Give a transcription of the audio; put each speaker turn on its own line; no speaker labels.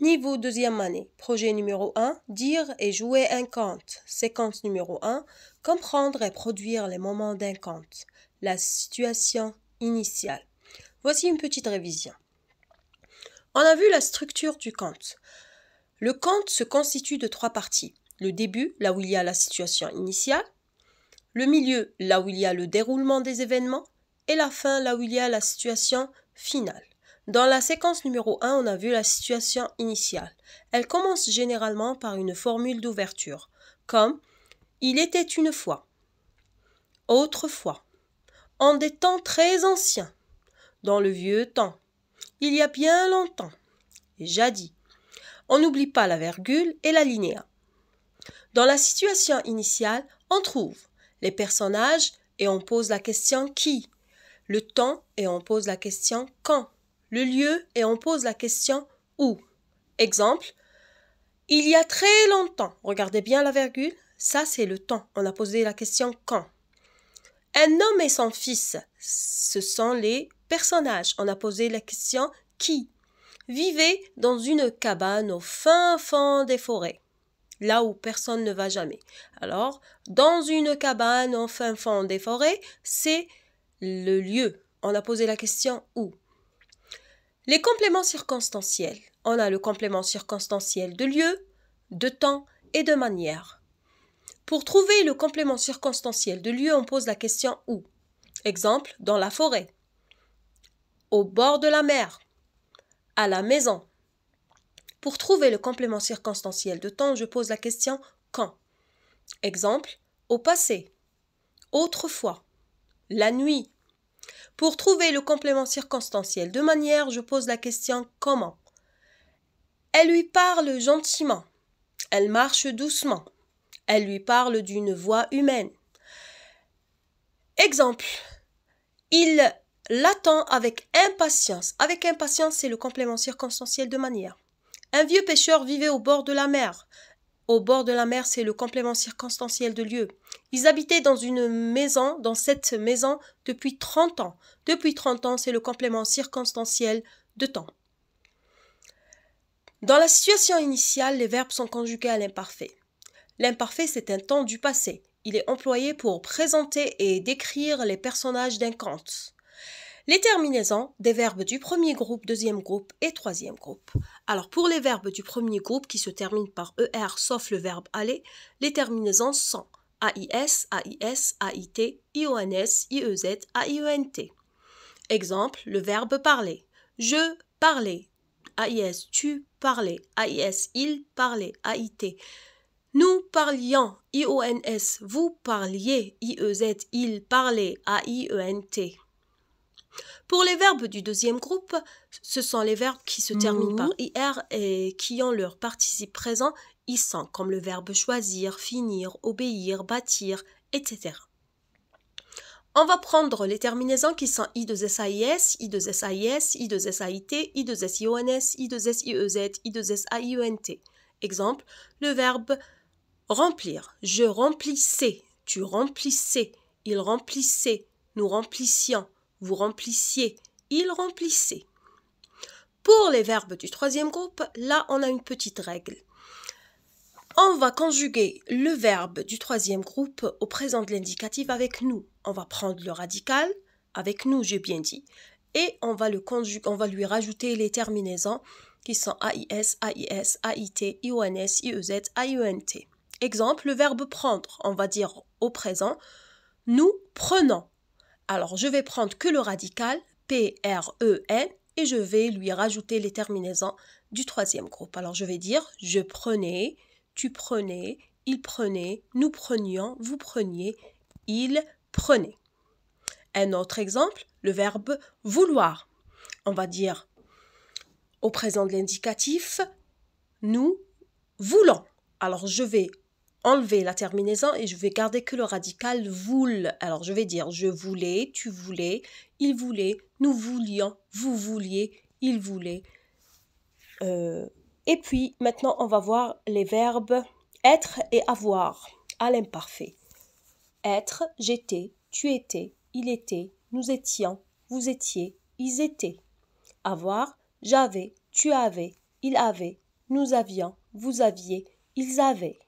Niveau deuxième année, projet numéro 1, dire et jouer un conte. Séquence numéro 1, comprendre et produire les moments d'un conte, la situation initiale. Voici une petite révision. On a vu la structure du conte. Le conte se constitue de trois parties. Le début, là où il y a la situation initiale, le milieu, là où il y a le déroulement des événements, et la fin, là où il y a la situation finale. Dans la séquence numéro 1, on a vu la situation initiale. Elle commence généralement par une formule d'ouverture, comme ⁇ Il était une fois ⁇ autrefois, en des temps très anciens, dans le vieux temps, il y a bien longtemps, et jadis. On n'oublie pas la virgule et la linéa. Dans la situation initiale, on trouve les personnages et on pose la question qui, le temps et on pose la question quand le lieu et on pose la question où. Exemple, il y a très longtemps. Regardez bien la virgule. Ça, c'est le temps. On a posé la question quand. Un homme et son fils. Ce sont les personnages. On a posé la question qui vivait dans une cabane au fin fond des forêts, là où personne ne va jamais. Alors, dans une cabane au fin fond des forêts, c'est le lieu. On a posé la question où les compléments circonstanciels. On a le complément circonstanciel de lieu, de temps et de manière. Pour trouver le complément circonstanciel de lieu, on pose la question où. Exemple, dans la forêt, au bord de la mer, à la maison. Pour trouver le complément circonstanciel de temps, je pose la question quand. Exemple, au passé, autrefois, la nuit, pour trouver le complément circonstanciel de manière, je pose la question comment. Elle lui parle gentiment. Elle marche doucement. Elle lui parle d'une voix humaine. Exemple. Il l'attend avec impatience. Avec impatience, c'est le complément circonstanciel de manière. Un vieux pêcheur vivait au bord de la mer. Au bord de la mer, c'est le complément circonstanciel de lieu. Ils habitaient dans une maison, dans cette maison, depuis 30 ans. Depuis 30 ans, c'est le complément circonstanciel de temps. Dans la situation initiale, les verbes sont conjugués à l'imparfait. L'imparfait, c'est un temps du passé. Il est employé pour présenter et décrire les personnages d'un conte. Les terminaisons des verbes du premier groupe, deuxième groupe et troisième groupe. Alors pour les verbes du premier groupe qui se terminent par ER sauf le verbe aller, les terminaisons sont AIS, AIS, AIT, IONS, IEZ, AIENT. Exemple, le verbe parler. Je parlais. AIS, tu parlais. AIS, il parlait. AIT. Nous parlions, IONS, vous parliez, IEZ, il parlait, AIENT. Pour les verbes du deuxième groupe, ce sont les verbes qui se terminent par mhm. IR et qui ont leur participe présent issant, comme le verbe choisir, finir, obéir, bâtir, etc. On va prendre les terminaisons qui sont I2SAIS, I2SAIS, I2SAIT, I2SIONS, I2SIEZ, i 2 ». E e Exemple, le verbe remplir. Je remplissais, tu remplissais, il remplissait, nous remplissions vous remplissiez, il remplissait. Pour les verbes du troisième groupe, là on a une petite règle. On va conjuguer le verbe du troisième groupe au présent de l'indicatif avec nous. On va prendre le radical, avec nous j'ai bien dit, et on va, le on va lui rajouter les terminaisons qui sont AIS, AIS, AIT, IONS, IEZ, AIENT. Exemple, le verbe prendre, on va dire au présent, nous prenons. Alors je vais prendre que le radical P-R-E-N, et je vais lui rajouter les terminaisons du troisième groupe. Alors je vais dire je prenais, tu prenais, il prenait, nous prenions, vous preniez, il prenait. Un autre exemple, le verbe vouloir. On va dire au présent de l'indicatif, nous voulons. Alors je vais enlever la terminaison et je vais garder que le radical voul. Alors je vais dire je voulais, tu voulais, il voulait, nous voulions, vous vouliez, il voulait. Euh, et puis maintenant on va voir les verbes être et avoir à l'imparfait. Être, j'étais, tu étais, il était, nous étions, vous étiez, ils étaient. Avoir, j'avais, tu avais, il avait, nous avions, vous aviez, ils avaient.